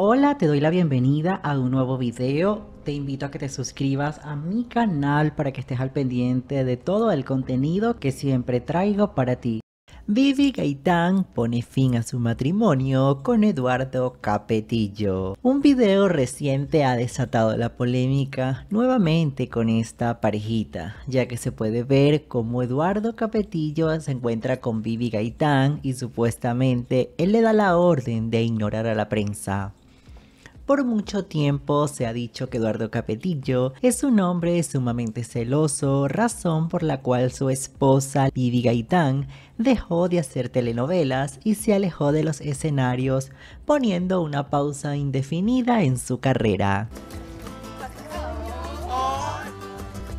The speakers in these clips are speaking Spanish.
Hola, te doy la bienvenida a un nuevo video. Te invito a que te suscribas a mi canal para que estés al pendiente de todo el contenido que siempre traigo para ti. Vivi Gaitán pone fin a su matrimonio con Eduardo Capetillo. Un video reciente ha desatado la polémica nuevamente con esta parejita, ya que se puede ver cómo Eduardo Capetillo se encuentra con Vivi Gaitán y supuestamente él le da la orden de ignorar a la prensa. Por mucho tiempo se ha dicho que Eduardo Capetillo es un hombre sumamente celoso, razón por la cual su esposa Livi Gaitán dejó de hacer telenovelas y se alejó de los escenarios, poniendo una pausa indefinida en su carrera.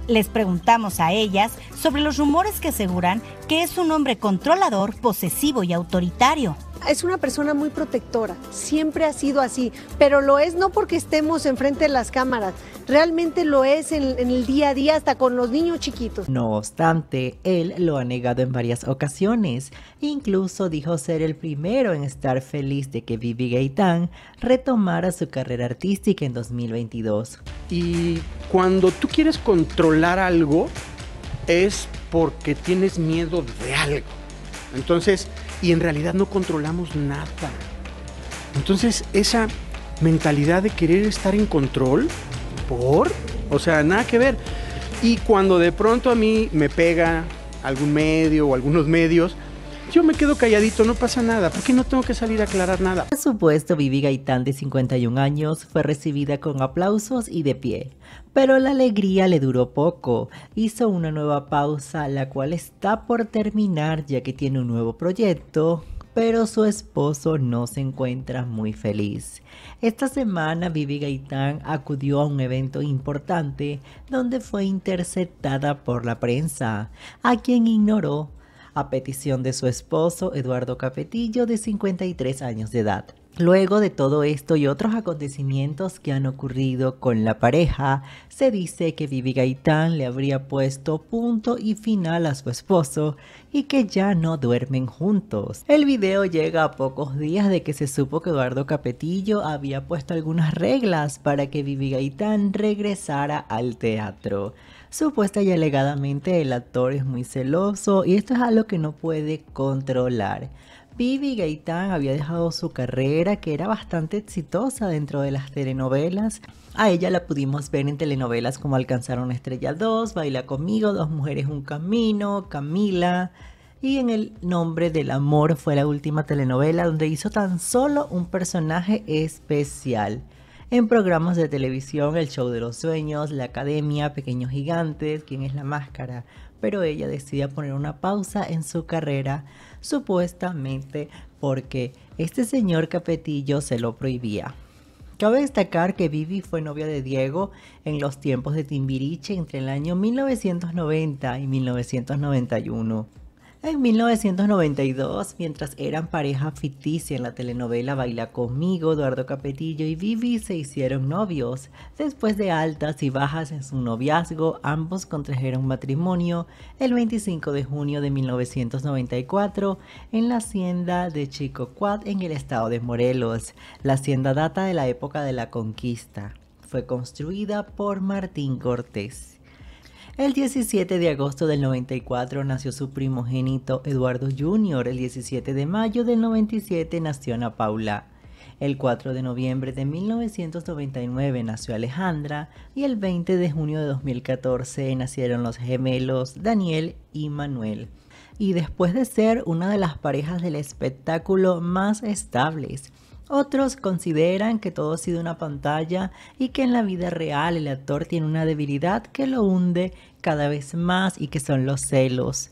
Les preguntamos a ellas sobre los rumores que aseguran que es un hombre controlador, posesivo y autoritario es una persona muy protectora, siempre ha sido así, pero lo es no porque estemos enfrente de las cámaras, realmente lo es en, el día a día hasta con los niños chiquitos. No obstante, él lo ha negado en varias ocasiones, incluso dijo ser el primero en estar feliz de que Vivi Gaitán retomara su carrera artística en 2022. Y cuando tú quieres controlar algo es porque tienes miedo de algo. Entonces, y en realidad no controlamos nada. Entonces, esa mentalidad de querer estar en control, por, o sea, nada que ver. Y cuando de pronto a mí me pega algún medio o algunos medios, yo me quedo calladito, no pasa nada, porque no tengo que salir a aclarar nada. Por supuesto, Vivi Gaitán, de 51 años, fue recibida con aplausos y de pie. Pero la alegría le duró poco. Hizo una nueva pausa, la cual está por terminar ya que tiene un nuevo proyecto pero su esposo no se encuentra muy feliz. Esta semana Vivi Gaitán acudió a un evento importante donde fue interceptada por la prensa, a quien ignoró a petición de su esposo Eduardo Capetillo de 53 años de edad. Luego de todo esto y otros acontecimientos que han ocurrido con la pareja, se dice que Vivi Gaitán le habría puesto punto y final a su esposo y que ya no duermen juntos. El video llega a pocos días de que se supo que Eduardo Capetillo había puesto algunas reglas para que Vivi Gaitán regresara al teatro. Supuesta y alegadamente el actor es muy celoso y esto es algo que no puede controlar. Vivi Gaitán había dejado su carrera, que era bastante exitosa dentro de las telenovelas. A ella la pudimos ver en telenovelas como Alcanzar una estrella 2, Baila conmigo, Dos mujeres, un camino, Camila. Y en El nombre del amor fue la última telenovela donde hizo tan solo un personaje especial en programas de televisión, El Show de los Sueños, La Academia, Pequeños Gigantes, Quién es la Máscara, pero ella decidió poner una pausa en su carrera, supuestamente porque este señor Capetillo se lo prohibía. Cabe destacar que Vivi fue novia de Diego en los tiempos de Timbiriche entre el año 1990 y 1991. En 1992, mientras eran pareja ficticia en la telenovela Baila conmigo, Eduardo Capetillo y Vivi se hicieron novios. Después de altas y bajas en su noviazgo, ambos contrajeron matrimonio el 25 de junio de 1994 en la hacienda de Cuad en el estado de Morelos. La hacienda data de la época de la conquista. Fue construida por Martín Cortés. El 17 de agosto del 94 nació su primogénito Eduardo Jr., el 17 de mayo del 97 nació Ana Paula. El 4 de noviembre de 1999 nació Alejandra y el 20 de junio de 2014 nacieron los gemelos Daniel y Manuel. Y después de ser una de las parejas del espectáculo más estables, otros consideran que todo ha sido una pantalla y que en la vida real el actor tiene una debilidad que lo hunde cada vez más y que son los celos.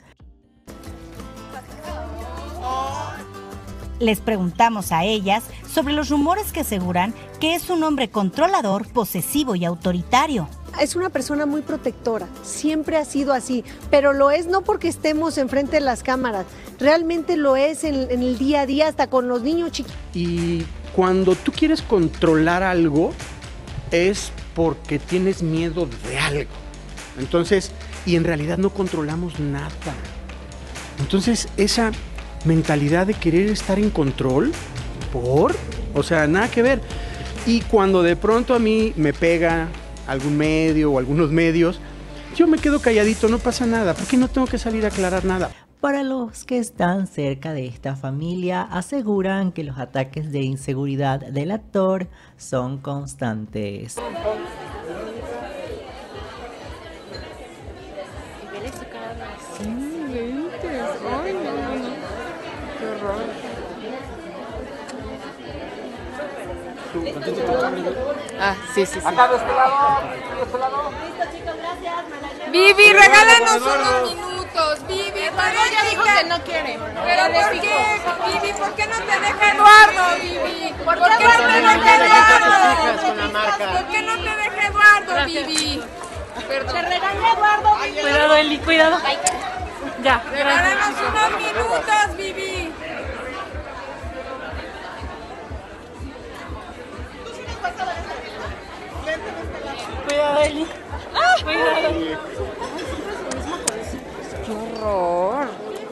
Les preguntamos a ellas sobre los rumores que aseguran que es un hombre controlador, posesivo y autoritario es una persona muy protectora, siempre ha sido así, pero lo es no porque estemos enfrente de las cámaras, realmente lo es en, el día a día, hasta con los niños chiquitos. Y cuando tú quieres controlar algo, es porque tienes miedo de algo. Entonces, y en realidad no controlamos nada. Entonces, esa mentalidad de querer estar en control, por, o sea, nada que ver. Y cuando de pronto a mí me pega algún medio o algunos medios, yo me quedo calladito, no pasa nada, porque no tengo que salir a aclarar nada. Para los que están cerca de esta familia, aseguran que los ataques de inseguridad del actor son constantes. Ah, sí, sí, sí. Acá de este lado, de este lado. Listo, chicos, gracias. Vivi, regálanos unos minutos. Vivi, Eduardo ya dijo que no quiere. ¿Pero por qué, Vivi? ¿Por qué no te deja Eduardo, Vivi? ¿Por qué no te deja? ¿Por qué no te deja Eduardo, Vivi? Te regalé Eduardo, Vivi. Cuidado, Eli, cuidado. Ya. Regálanos unos minutos, Vivi. Olha ele. Ah! Cuidado. Que horror.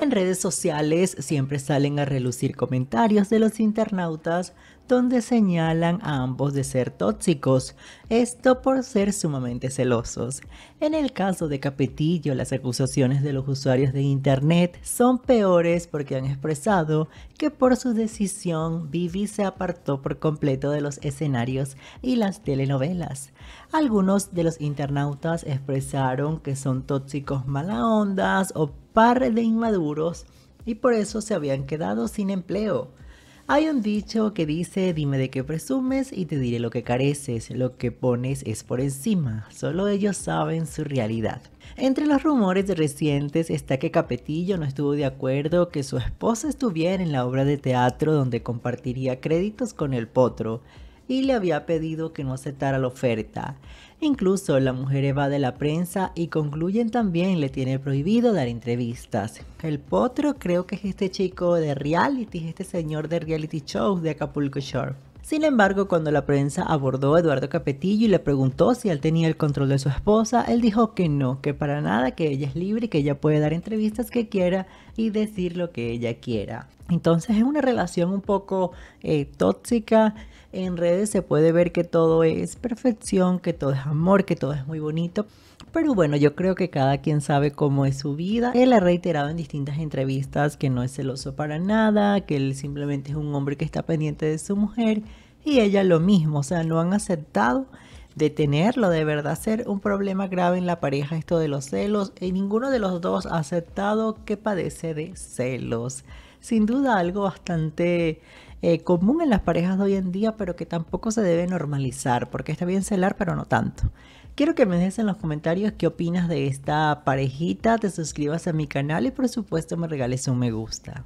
En redes sociales siempre salen a relucir comentarios de los internautas donde señalan a ambos de ser tóxicos, esto por ser sumamente celosos. En el caso de Capetillo, las acusaciones de los usuarios de Internet son peores porque han expresado que por su decisión Vivi se apartó por completo de los escenarios y las telenovelas. Algunos de los internautas expresaron que son tóxicos mala ondas o par de inmaduros y por eso se habían quedado sin empleo. Hay un dicho que dice, dime de qué presumes y te diré lo que careces, lo que pones es por encima, solo ellos saben su realidad. Entre los rumores recientes está que Capetillo no estuvo de acuerdo que su esposa estuviera en la obra de teatro donde compartiría créditos con el potro y le había pedido que no aceptara la oferta. Incluso la mujer de la prensa y concluyen también le tiene prohibido dar entrevistas. El potro creo que es este chico de reality, este señor de reality shows de Acapulco Shore. Sin embargo, cuando la prensa abordó a Eduardo Capetillo y le preguntó si él tenía el control de su esposa, él dijo que no, que para nada, que ella es libre y que ella puede dar entrevistas que quiera y decir lo que ella quiera. Entonces es una relación un poco eh, tóxica. En redes se puede ver que todo es perfección, que todo es amor, que todo es muy bonito. Pero bueno, yo creo que cada quien sabe cómo es su vida. Él ha reiterado en distintas entrevistas que no es celoso para nada, que él simplemente es un hombre que está pendiente de su mujer y ella lo mismo. O sea, no han aceptado de tenerlo, de verdad ser un problema grave en la pareja esto de los celos. Y ninguno de los dos ha aceptado que padece de celos sin duda algo bastante eh, común en las parejas de hoy en día, pero que tampoco se debe normalizar, porque está bien celar, pero no tanto. Quiero que me dejes en los comentarios qué opinas de esta parejita, te suscribas a mi canal y por supuesto me regales un me gusta.